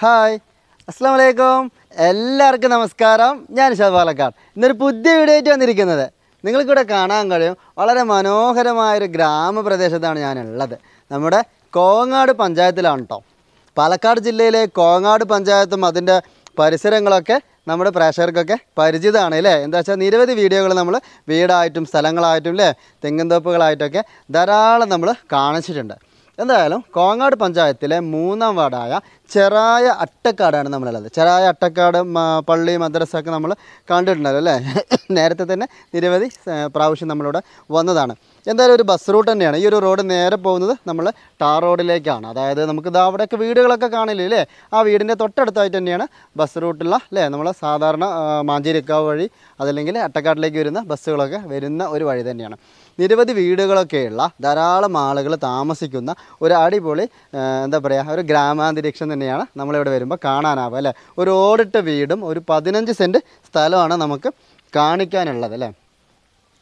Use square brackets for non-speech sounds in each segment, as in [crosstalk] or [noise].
hi അസ്സാം വലൈക്കും എല്ലാവർക്കും നമസ്കാരം ഞാൻ ഷാദ് പാലക്കാട് ഇന്നൊരു പുതിയ വീഡിയോ ആയിട്ട് വന്നിരിക്കുന്നത് നിങ്ങൾക്കിവിടെ കാണാൻ കഴിയും വളരെ മനോഹരമായൊരു ഗ്രാമപ്രദേശത്താണ് ഞാനുള്ളത് നമ്മുടെ കോങ്ങാട് പഞ്ചായത്തിലാണ് കേട്ടോ പാലക്കാട് ജില്ലയിലെ കോങ്ങാട് പഞ്ചായത്തും അതിൻ്റെ പരിസരങ്ങളൊക്കെ നമ്മുടെ പ്രേക്ഷകർക്കൊക്കെ പരിചിതമാണ് അല്ലേ എന്താ വെച്ചാൽ നിരവധി വീഡിയോകൾ നമ്മൾ വീടായിട്ടും സ്ഥലങ്ങളായിട്ടും അല്ലേ തെങ്ങിന്തോപ്പുകളായിട്ടൊക്കെ ധാരാളം നമ്മൾ കാണിച്ചിട്ടുണ്ട് എന്തായാലും കോങ്ങാട് പഞ്ചായത്തിലെ മൂന്നാം വാർഡായ ചെറായ അട്ടക്കാടാണ് നമ്മളുള്ളത് ചെറായ അട്ടക്കാട് പള്ളി മദ്രസ ഒക്കെ നമ്മൾ കണ്ടിട്ടുണ്ടല്ലോ അല്ലേ [laughs] നേരത്തെ തന്നെ നിരവധി പ്രാവശ്യം നമ്മളിവിടെ വന്നതാണ് എന്തായാലും ഒരു ബസ് റൂട്ട് തന്നെയാണ് ഈ ഒരു റോഡ് നേരെ പോകുന്നത് നമ്മൾ ടാർ റോഡിലേക്കാണ് അതായത് നമുക്ക് ഇത് അവിടെയൊക്കെ വീടുകളൊക്കെ കാണില്ലേ അല്ലേ ആ വീടിൻ്റെ തൊട്ടടുത്തായിട്ട് തന്നെയാണ് ബസ് റൂട്ടുള്ള അല്ലേ നമ്മൾ സാധാരണ മാഞ്ചേരിക്കാവ് വഴി അതല്ലെങ്കിൽ അട്ടക്കാട്ടിലേക്ക് വരുന്ന ബസ്സുകളൊക്കെ വരുന്ന ഒരു വഴി തന്നെയാണ് നിരവധി വീടുകളൊക്കെയുള്ള ധാരാളം ആളുകൾ താമസിക്കുന്ന ഒരു അടിപൊളി എന്താ പറയുക ഒരു ഗ്രാമാന്തരീക്ഷം തന്നെയാണ് നമ്മളിവിടെ വരുമ്പോൾ കാണാനാവുക അല്ലേ ഒരു ഓടിട്ട വീടും ഒരു പതിനഞ്ച് സെൻറ്റ് സ്ഥലമാണ് നമുക്ക് കാണിക്കാനുള്ളത് അല്ലേ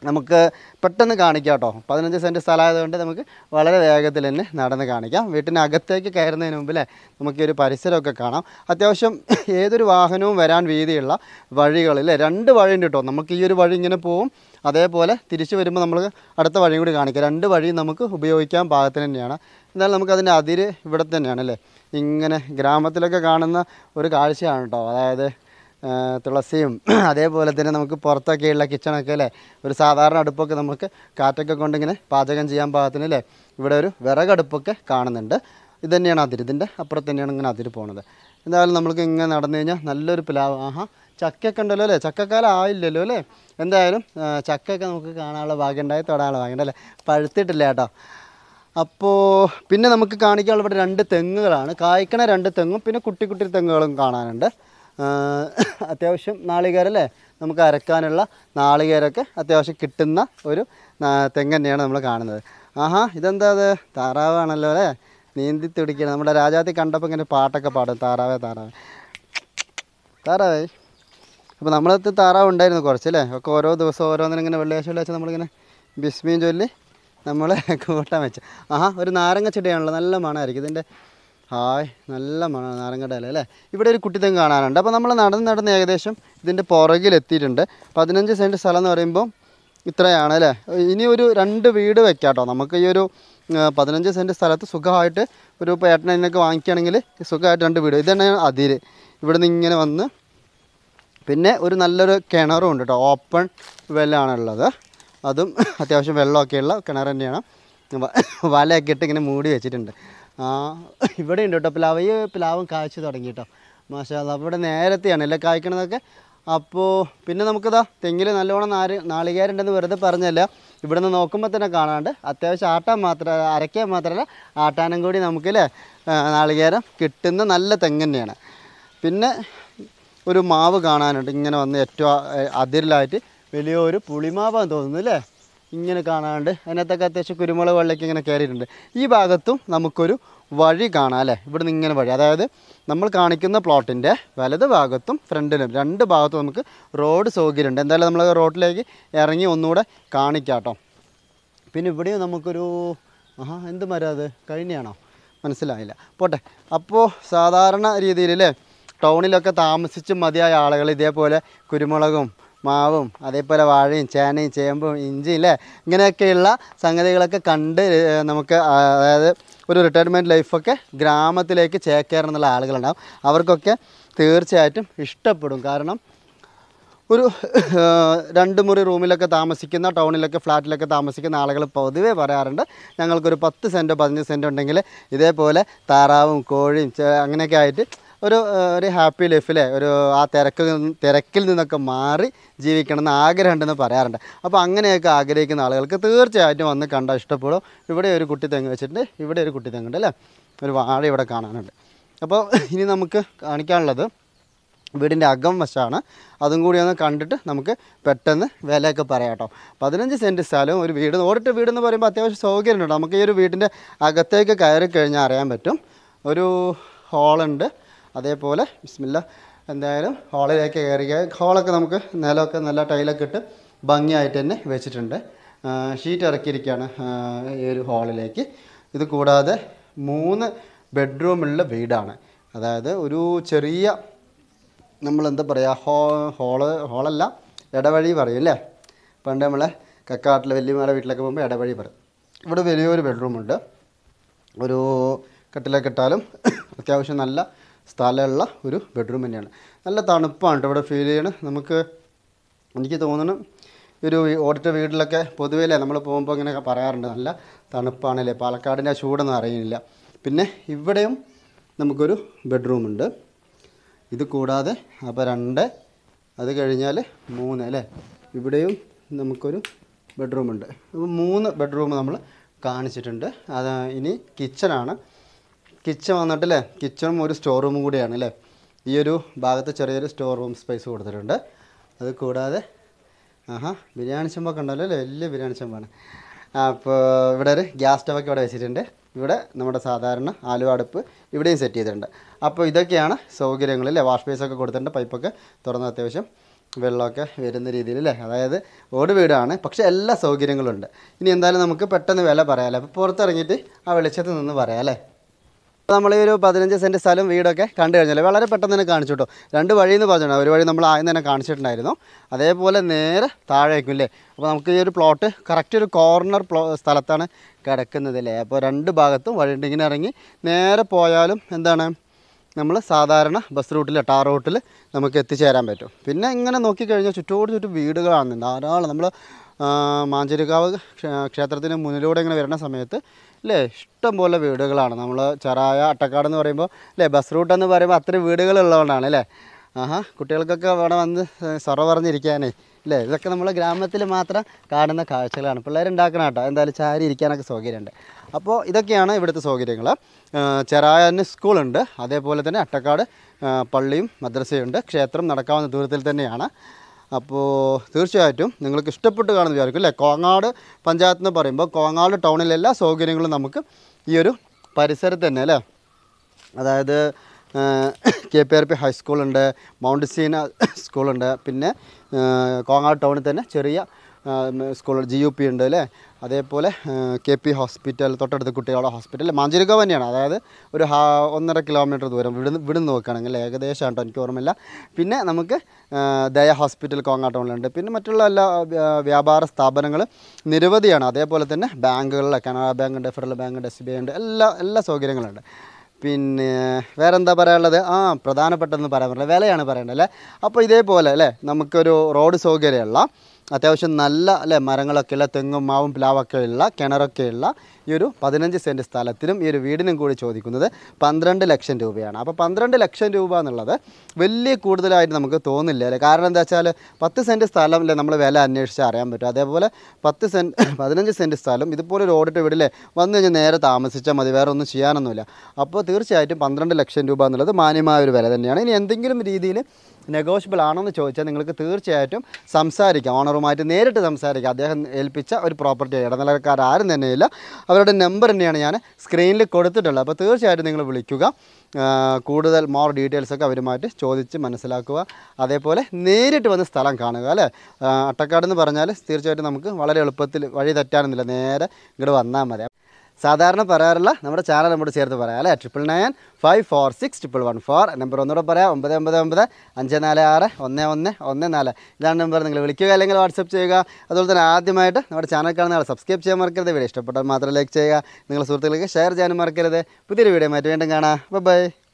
നമുക്ക് പെട്ടെന്ന് കാണിക്കാം കേട്ടോ പതിനഞ്ച് സെൻറ്റ് സ്ഥലമായതുകൊണ്ട് നമുക്ക് വളരെ വേഗത്തിൽ തന്നെ നടന്ന് കാണിക്കാം വീട്ടിനകത്തേക്ക് കയറുന്നതിന് അല്ലേ നമുക്ക് ഒരു പരിസരമൊക്കെ കാണാം അത്യാവശ്യം [laughs] ഏതൊരു വാഹനവും വരാൻ വീതിയുള്ള വഴികളിൽ രണ്ട് വഴിയുണ്ട് കേട്ടോ നമുക്ക് ഈ ഒരു വഴി ഇങ്ങനെ പോവും അതേപോലെ തിരിച്ചു വരുമ്പോൾ നമ്മൾ അടുത്ത വഴിയും കൂടി കാണിക്കാം രണ്ട് വഴിയും നമുക്ക് ഉപയോഗിക്കാൻ പാകത്തിന് തന്നെയാണ് എന്നാലും നമുക്കതിൻ്റെ അതിര് ഇവിടെ തന്നെയാണ് അല്ലേ ഇങ്ങനെ ഗ്രാമത്തിലൊക്കെ കാണുന്ന ഒരു കാഴ്ചയാണ് കേട്ടോ അതായത് തുളസിയും [clears throat] അതേപോലെ തന്നെ നമുക്ക് പുറത്തൊക്കെയുള്ള കിച്ചണൊക്കെ അല്ലേ ഒരു സാധാരണ അടുപ്പൊക്കെ നമുക്ക് കാറ്റൊക്കെ കൊണ്ടിങ്ങനെ പാചകം ചെയ്യാൻ പാകത്തിന് അല്ലേ ഇവിടെ ഒരു വിറകടുപ്പൊക്കെ കാണുന്നുണ്ട് ഇത് തന്നെയാണ് അതിര് ഇതിൻ്റെ അപ്പുറത്ത് തന്നെയാണ് ഇങ്ങനെ അതിര് പോണത് എന്തായാലും നമ്മൾക്ക് ഇങ്ങനെ നടന്നു കഴിഞ്ഞാൽ നല്ലൊരു പ്ലാവ് ആഹാ ചക്കയൊക്കെ ഉണ്ടല്ലോ അല്ലേ ചക്കക്കാലം ആയില്ലല്ലോ അല്ലേ എന്തായാലും ചക്കയൊക്കെ നമുക്ക് കാണാനുള്ള ഭാഗ്യം ഉണ്ടായി തൊടാനുള്ള ഭാഗ്യം ഉണ്ടല്ലേ പഴുത്തിട്ടില്ല കേട്ടോ അപ്പോൾ പിന്നെ നമുക്ക് കാണിക്കാനുള്ള ഇവിടെ രണ്ട് തെങ്ങുകളാണ് കായ്ക്കണ രണ്ട് തെങ്ങും പിന്നെ കുട്ടി കുട്ടി തെങ്ങുകളും കാണാനുണ്ട് അത്യാവശ്യം നാളികേരല്ലേ നമുക്ക് അരക്കാനുള്ള നാളികേരൊക്കെ അത്യാവശ്യം കിട്ടുന്ന ഒരു തെങ്ങ് തന്നെയാണ് നമ്മൾ കാണുന്നത് ആഹാ ഇതെന്താ അത് താറാവാണല്ലോ അല്ലേ നീന്തി തുടിക്കണം നമ്മുടെ രാജാത്തി കണ്ടപ്പോൾ ഇങ്ങനെ പാട്ടൊക്കെ പാടും താറാവേ താറാവേ താറാവേ അപ്പോൾ നമ്മളത്ത് താറാവ് ഉണ്ടായിരുന്നു കുറച്ച് അല്ലേ ഒക്കെ ഓരോ ദിവസം ഓരോന്നിനും ഇങ്ങനെ വെള്ളിയാഴ്ച വെള്ളിയാഴ്ച നമ്മളിങ്ങനെ ബിസ്മിയും ചൊല്ലി നമ്മൾ [laughs] കൂട്ടാൻ വെച്ച ആഹാ ഒരു നാരങ്ങ ചെടിയാണല്ലോ നല്ല മണമായിരിക്കും ഇതിൻ്റെ ഹായ് നല്ല മണ നാരങ്ങയുടെ ഇല അല്ലേ ഇവിടെ ഒരു കുട്ടിത്തെങ്ങ് കാണാനുണ്ട് അപ്പോൾ നമ്മൾ നടന്ന് നടന്ന് ഏകദേശം ഇതിൻ്റെ പുറകിലെത്തിയിട്ടുണ്ട് പതിനഞ്ച് സെൻറ്റ് സ്ഥലം എന്ന് പറയുമ്പോൾ ഇത്രയാണ് അല്ലേ ഇനി ഒരു രണ്ട് വീട് വെക്കാം കേട്ടോ നമുക്ക് ഈ ഒരു പതിനഞ്ച് സെൻറ്റ് സ്ഥലത്ത് സുഖമായിട്ട് ഒരു പേട്ടനൊക്കെ വാങ്ങിക്കുകയാണെങ്കിൽ സുഖമായിട്ട് രണ്ട് വീട് ഇതന്നെ അതിര് ഇവിടെ നിന്ന് ഇങ്ങനെ വന്ന് പിന്നെ ഒരു നല്ലൊരു കിണറും ഉണ്ട് കേട്ടോ ഓപ്പൺ വെല്ലാണുള്ളത് ഉള്ളത് അതും അത്യാവശ്യം വെള്ളമൊക്കെയുള്ള കിണർ തന്നെയാണ് വലയൊക്കെ ഇട്ട് ഇങ്ങനെ മൂടി വെച്ചിട്ടുണ്ട് ഇവിടെ ഉണ്ട് കേട്ടോ പ്ലാവ് ഈ പ്ലാവും കാഴ്ച തുടങ്ങി കേട്ടോ മാഷാ അവിടെ നേരത്തെയാണ് അല്ലേ കായ്ക്കണതൊക്കെ അപ്പോൾ പിന്നെ നമുക്കിതാ തെങ്ങിൽ നല്ലോണം നാര് നാളികേരുണ്ടെന്ന് വെറുതെ പറഞ്ഞല്ല ഇവിടെ നിന്ന് നോക്കുമ്പോൾ തന്നെ കാണാണ്ട് അത്യാവശ്യം ആട്ടാൻ മാത്രം അരയ്ക്കാൻ മാത്രമല്ല ആട്ടാനും കൂടി നമുക്ക് അല്ലേ നാളികേരം കിട്ടുന്ന നല്ല തെങ്ങ് തന്നെയാണ് പിന്നെ ഒരു മാവ് കാണാനുണ്ട് ഇങ്ങനെ വന്ന് ഏറ്റവും അതിരിലായിട്ട് വലിയൊരു പുളിമാവാൻ തോന്നുന്നു അല്ലേ ഇങ്ങനെ കാണാണ്ട് അതിനകത്തൊക്കെ അത്യാവശ്യം കുരുമുളക് വെള്ളയ്ക്ക് ഇങ്ങനെ കയറിയിട്ടുണ്ട് ഈ ഭാഗത്തും നമുക്കൊരു വഴി കാണാം അല്ലേ ഇവിടുന്ന് ഇങ്ങനെ വഴി അതായത് നമ്മൾ കാണിക്കുന്ന പ്ലോട്ടിൻ്റെ വലത് ഭാഗത്തും ഫ്രണ്ടിലും രണ്ട് ഭാഗത്തും നമുക്ക് റോഡ് സൗകര്യമുണ്ട് എന്തായാലും നമ്മൾ റോഡിലേക്ക് ഇറങ്ങി ഒന്നുകൂടെ കാണിക്കാം പിന്നെ ഇവിടെയും നമുക്കൊരു ആഹാ എന്ത് മരാത് കഴിഞ്ഞാണോ മനസ്സിലായില്ല പോട്ടെ അപ്പോൾ സാധാരണ രീതിയിൽ അല്ലേ ടൗണിലൊക്കെ താമസിച്ച് മതിയായ ആളുകൾ ഇതേപോലെ കുരുമുളകും മാവും അതേപോലെ വാഴയും ചേനയും ചേമ്പും ഇഞ്ചി അല്ലേ ഇങ്ങനെയൊക്കെയുള്ള സംഗതികളൊക്കെ കണ്ട് നമുക്ക് അതായത് ഒരു റിട്ടയർമെൻറ്റ് ലൈഫൊക്കെ ഗ്രാമത്തിലേക്ക് ചേക്കേറണമെന്നുള്ള ആളുകളുണ്ടാവും അവർക്കൊക്കെ തീർച്ചയായിട്ടും ഇഷ്ടപ്പെടും കാരണം ഒരു രണ്ട് മുറി റൂമിലൊക്കെ താമസിക്കുന്ന ടൗണിലൊക്കെ ഫ്ലാറ്റിലൊക്കെ താമസിക്കുന്ന ആളുകൾ പൊതുവേ പറയാറുണ്ട് ഞങ്ങൾക്കൊരു പത്ത് സെൻറ്റോ പതിനഞ്ച് സെൻറ്റോ ഉണ്ടെങ്കിൽ ഇതേപോലെ താറാവും കോഴിയും അങ്ങനെയൊക്കെ ആയിട്ട് ഒരു ഒരു ഹാപ്പി ലൈഫ് അല്ലേ ഒരു ആ തിരക്ക് തിരക്കിൽ നിന്നൊക്കെ മാറി ജീവിക്കണം എന്ന് ആഗ്രഹമുണ്ടെന്ന് പറയാറുണ്ട് അപ്പോൾ അങ്ങനെയൊക്കെ ആഗ്രഹിക്കുന്ന ആളുകൾക്ക് തീർച്ചയായിട്ടും വന്ന് കണ്ടാൽ ഇഷ്ടപ്പെടും ഇവിടെ ഒരു കുട്ടി തെങ്ങ് വെച്ചിട്ടുണ്ട് ഇവിടെ ഒരു കുട്ടി തെങ്ങുണ്ട് അല്ലേ ഒരു വാഴ ഇവിടെ കാണാനുണ്ട് അപ്പോൾ ഇനി നമുക്ക് കാണിക്കാനുള്ളത് വീടിൻ്റെ അകം വശമാണ് അതും കൂടി ഒന്ന് കണ്ടിട്ട് നമുക്ക് പെട്ടെന്ന് വിലയൊക്കെ പറയാം കേട്ടോ പതിനഞ്ച് സെൻറ്റ് സ്ഥലവും ഒരു വീട് ഓടിട്ട് വീടെന്ന് പറയുമ്പോൾ അത്യാവശ്യം സൗകര്യമുണ്ട് നമുക്ക് ഈ ഒരു വീടിൻ്റെ അകത്തേക്ക് കയറി കഴിഞ്ഞാൽ അറിയാൻ പറ്റും ഒരു ഹോളുണ്ട് അതേപോലെ ബിസ്മില്ല എന്തായാലും ഹാളിലേക്ക് കയറി ഹാളൊക്കെ നമുക്ക് നിലമൊക്കെ നല്ല ടൈലൊക്കെ ഇട്ട് ഭംഗിയായിട്ട് തന്നെ വെച്ചിട്ടുണ്ട് ഷീറ്റ് ഇറക്കിയിരിക്കുകയാണ് ഈ ഒരു ഹാളിലേക്ക് ഇത് കൂടാതെ മൂന്ന് ബെഡ്റൂമുള്ള വീടാണ് അതായത് ഒരു ചെറിയ നമ്മളെന്താ പറയുക ഹോ ഹോള് ഹോളല്ല ഇടവഴി പറയും അല്ലേ പണ്ട് നമ്മളെ കക്കാട്ടിലെ വലിയമാരുടെ വീട്ടിലൊക്കെ പോകുമ്പോൾ ഇടവഴി പറയും ഇവിടെ വലിയൊരു ബെഡ്റൂമുണ്ട് ഒരു കട്ടിലൊക്കെ ഇട്ടാലും അത്യാവശ്യം നല്ല സ്ഥലമുള്ള ഒരു ബെഡ്റൂം തന്നെയാണ് നല്ല തണുപ്പാണ് കേട്ടോ ഇവിടെ ഫീൽ ചെയ്യണം നമുക്ക് എനിക്ക് തോന്നുന്നു ഒരു ഓടിറ്റ വീട്ടിലൊക്കെ പൊതുവേലേ നമ്മൾ പോകുമ്പോൾ ഇങ്ങനെ പറയാറുണ്ട് നല്ല തണുപ്പാണല്ലേ പാലക്കാടിൻ്റെ ആ ചൂടൊന്നും അറിയുന്നില്ല പിന്നെ ഇവിടെയും നമുക്കൊരു ബെഡ്റൂമുണ്ട് ഇത് കൂടാതെ അപ്പോൾ രണ്ട് അത് കഴിഞ്ഞാൽ മൂന്ന് അല്ലേ ഇവിടെയും നമുക്കൊരു ബെഡ്റൂമുണ്ട് അപ്പോൾ മൂന്ന് ബെഡ്റൂം നമ്മൾ കാണിച്ചിട്ടുണ്ട് അത് ഇനി കിച്ചണാണ് കിച്ചൺ വന്നിട്ട് അല്ലേ കിച്ചണും ഒരു സ്റ്റോർ റൂമും കൂടിയാണ് അല്ലേ ഈ ഒരു ഭാഗത്ത് ചെറിയൊരു സ്റ്റോർ റൂം സ്പേസ് കൊടുത്തിട്ടുണ്ട് അത് കൂടാതെ ആഹാ ബിരിയാണി ചെമ്പൊക്കെ ഉണ്ടല്ലോ അല്ലേ വലിയ ബിരിയാണി ചെമ്പാണ് അപ്പോൾ ഇവിടെ ഒരു ഗ്യാസ് സ്റ്റവൊക്കെ ഇവിടെ വെച്ചിട്ടുണ്ട് ഇവിടെ നമ്മുടെ സാധാരണ ആലു അടുപ്പ് ഇവിടെയും സെറ്റ് ചെയ്തിട്ടുണ്ട് അപ്പോൾ ഇതൊക്കെയാണ് സൗകര്യങ്ങൾ അല്ലേ വാഷ് ബേസൊക്കെ കൊടുത്തിട്ടുണ്ട് പൈപ്പൊക്കെ തുറന്ന് അത്യാവശ്യം വെള്ളമൊക്കെ വരുന്ന രീതിയിൽ അല്ലേ അതായത് ഓട് വീടാണ് പക്ഷേ എല്ലാ സൗകര്യങ്ങളും ഉണ്ട് ഇനി എന്തായാലും നമുക്ക് പെട്ടെന്ന് വില പറയാമല്ലേ അപ്പോൾ പുറത്തിറങ്ങിയിട്ട് ആ വെളിച്ചത്ത് നിന്ന് പറയാം അല്ലേ നമ്മൾ ഒരു പതിനഞ്ച് സെൻറ്റ് സ്ഥലം വീടൊക്കെ കണ്ടു കഴിഞ്ഞാൽ വളരെ പെട്ടെന്ന് തന്നെ കാണിച്ചു കേട്ടോ രണ്ട് വഴി എന്ന് പറഞ്ഞിട്ടുണ്ട് ഒരു വഴി നമ്മൾ ആദ്യം തന്നെ കാണിച്ചിട്ടുണ്ടായിരുന്നു അതേപോലെ നേരെ താഴേക്കും ഇല്ലേ അപ്പോൾ നമുക്ക് ഈ ഒരു പ്ലോട്ട് കറക്റ്റ് ഒരു കോർണർ പ്ലോ സ്ഥലത്താണ് കിടക്കുന്നത് അല്ലേ അപ്പോൾ രണ്ട് ഭാഗത്തും വഴിയുണ്ട് ഇങ്ങനെ ഇറങ്ങി നേരെ പോയാലും എന്താണ് നമ്മൾ സാധാരണ ബസ് റൂട്ടിൽ ടാർ റൂട്ടിൽ നമുക്ക് എത്തിച്ചേരാൻ പറ്റും പിന്നെ ഇങ്ങനെ നോക്കിക്കഴിഞ്ഞാൽ ചുറ്റോട് ചുറ്റും വീടുകളാണ് ധാരാളം നമ്മൾ മാഞ്ചേരിക്കാവ് ക്ഷേത്രത്തിന് മുന്നിലൂടെ ഇങ്ങനെ വരുന്ന സമയത്ത് അല്ലേ ഇഷ്ടംപോലെ വീടുകളാണ് നമ്മൾ ചെറായ അട്ടക്കാട് എന്ന് പറയുമ്പോൾ അല്ലേ ബസ് റൂട്ട് എന്ന് പറയുമ്പോൾ അത്രയും വീടുകളുള്ളതുകൊണ്ടാണ് അല്ലേ ആഹാ കുട്ടികൾക്കൊക്കെ അവിടെ വന്ന് സൊറ പറഞ്ഞിരിക്കാനേ അല്ലേ ഇതൊക്കെ നമ്മൾ ഗ്രാമത്തിൽ മാത്രം കാണുന്ന കാഴ്ചകളാണ് പിള്ളേരുണ്ടാക്കണം കേട്ടോ എന്തായാലും ചാരി ഇരിക്കാനൊക്കെ സൗകര്യമുണ്ട് അപ്പോൾ ഇതൊക്കെയാണ് ഇവിടുത്തെ സൗകര്യങ്ങൾ ചെറായന് സ്കൂളുണ്ട് അതേപോലെ തന്നെ അട്ടക്കാട് പള്ളിയും മദ്രസയുണ്ട് ക്ഷേത്രം നടക്കാവുന്ന ദൂരത്തിൽ തന്നെയാണ് അപ്പോൾ തീർച്ചയായിട്ടും നിങ്ങൾക്ക് ഇഷ്ടപ്പെട്ട് കാണുന്ന വിചാരിക്കും അല്ലേ കോങ്ങാട് പഞ്ചായത്ത് എന്ന് പറയുമ്പോൾ കോങ്ങാട് ടൗണിലെ എല്ലാ സൗകര്യങ്ങളും നമുക്ക് ഈ ഒരു പരിസരത്ത് തന്നെ അല്ലേ അതായത് കെ പി ആർ പി ഹൈസ്കൂളുണ്ട് മൗണ്ട് സീന സ്കൂളുണ്ട് പിന്നെ കോങ്ങാട് ടൗണിൽ തന്നെ ചെറിയ സ്കൂൾ ജി യു പി ഉണ്ട് അല്ലേ അതേപോലെ കെ പി ഹോസ്പിറ്റൽ തൊട്ടടുത്ത് കുട്ടികളുടെ ഹോസ്പിറ്റൽ മാഞ്ചേരിക്കാവ് തന്നെയാണ് അതായത് ഒരു ഒന്നര കിലോമീറ്റർ ദൂരം ഇവിടുന്ന് ഇവിടുന്ന് നോക്കുകയാണെങ്കിൽ ഏകദേശം കേട്ടോ എനിക്ക് ഓർമ്മയില്ല പിന്നെ നമുക്ക് ദയ ഹോസ്പിറ്റൽ കോങ്ങാട്ടോണിലുണ്ട് പിന്നെ മറ്റുള്ള എല്ലാ വ്യാപാര സ്ഥാപനങ്ങൾ നിരവധിയാണ് അതേപോലെ തന്നെ ബാങ്കുകളിലെ കനറാ ബാങ്ക് ഉണ്ട് ഫെഡറൽ ബാങ്ക് ഉണ്ട് എസ് ബി ഐ ഉണ്ട് എല്ലാ എല്ലാ സൗകര്യങ്ങളുണ്ട് പിന്നെ വേറെ എന്താ പറയാനുള്ളത് ആ പ്രധാനപ്പെട്ടെന്ന് പറയാൻ പറയുന്നത് വിലയാണ് പറയേണ്ടത് അല്ലേ അപ്പോൾ ഇതേപോലെ അല്ലേ നമുക്കൊരു റോഡ് സൗകര്യമുള്ള അത്യാവശ്യം നല്ല അല്ലേ മരങ്ങളൊക്കെയുള്ള തെങ്ങും മാവും പ്ലാവൊക്കെയുള്ള കിണറൊക്കെയുള്ള ഈ ഒരു പതിനഞ്ച് സെൻറ്റ് സ്ഥലത്തിനും ഈ ഒരു വീടിനും കൂടി ചോദിക്കുന്നത് പന്ത്രണ്ട് ലക്ഷം രൂപയാണ് അപ്പോൾ പന്ത്രണ്ട് ലക്ഷം രൂപ എന്നുള്ളത് വലിയ കൂടുതലായിട്ട് നമുക്ക് തോന്നില്ല അല്ലേ കാരണം എന്താ വെച്ചാൽ പത്ത് സെൻറ്റ് സ്ഥലം അല്ലേ നമ്മൾ വില അന്വേഷിച്ചാൽ അറിയാൻ പറ്റും അതേപോലെ പത്ത് സെൻറ്റ് [coughs] പതിനഞ്ച് സെൻറ്റ് സ്ഥലം ഇതുപോലെ ഒരു ഓടിട്ട് വീടില്ലേ വന്നു കഴിഞ്ഞാൽ നേരെ താമസിച്ചാൽ മതി വേറെ ഒന്നും ചെയ്യാനൊന്നുമില്ല അപ്പോൾ തീർച്ചയായിട്ടും പന്ത്രണ്ട് ലക്ഷം രൂപ എന്നുള്ളത് മാന്യമായ ഒരു വില തന്നെയാണ് ഇനി എന്തെങ്കിലും രീതിയിൽ നെഗോഷ്യബിൾ ആണെന്ന് ചോദിച്ചാൽ നിങ്ങൾക്ക് തീർച്ചയായിട്ടും സംസാരിക്കാം ഓണറുമായിട്ട് നേരിട്ട് സംസാരിക്കാം അദ്ദേഹം ഏൽപ്പിച്ച ഒരു പ്രോപ്പർട്ടി ഇടനിലക്കാരും ഇല്ല അവരുടെ നമ്പർ തന്നെയാണ് ഞാൻ സ്ക്രീനിൽ കൊടുത്തിട്ടുള്ളത് അപ്പോൾ തീർച്ചയായിട്ടും നിങ്ങൾ വിളിക്കുക കൂടുതൽ മോർ ഡീറ്റെയിൽസൊക്കെ അവരുമായിട്ട് ചോദിച്ച് മനസ്സിലാക്കുക അതേപോലെ നേരിട്ട് വന്ന് സ്ഥലം കാണുക അല്ലേ അട്ടക്കാട് എന്ന് പറഞ്ഞാൽ തീർച്ചയായിട്ടും നമുക്ക് വളരെ എളുപ്പത്തിൽ വഴി തെറ്റാനൊന്നുമില്ല നേരെ ഇങ്ങോട്ട് വന്നാൽ മതി സാധാരണ പറയാറില്ല നമ്മുടെ ചാനൽ നമ്മോട് ചേർത്ത് പറയാം അല്ലേ triple nine five four six triple one four number ഒന്നുകൂടെ പറയാം ഒമ്പത് ഒമ്പത് ഒമ്പത് അഞ്ച് നാല് ആറ് ഒന്ന് ഒന്ന് ഒന്ന് നാല് ഇതാണ് നമ്പർ നിങ്ങൾ വിളിക്കുക അല്ലെങ്കിൽ വാട്സപ്പ് ചെയ്യുക അതുപോലെ തന്നെ ആദ്യമായിട്ട് നമ്മുടെ ചാനൽ കാണുന്ന ആൾ സബ്സ്ക്രൈബ് ചെയ്യാൻ മറക്കരുത് വീഡിയോ ഇഷ്ടപ്പെട്ടാൽ മാത്രം ലൈക്ക് ചെയ്യുക നിങ്ങളുടെ സുഹൃത്തുക്കൾക്ക് ഷെയർ ചെയ്യാനും മറക്കരുത് പുതിയൊരു വീഡിയോ മാറ്റി വീണ്ടും കാണാം ബൈ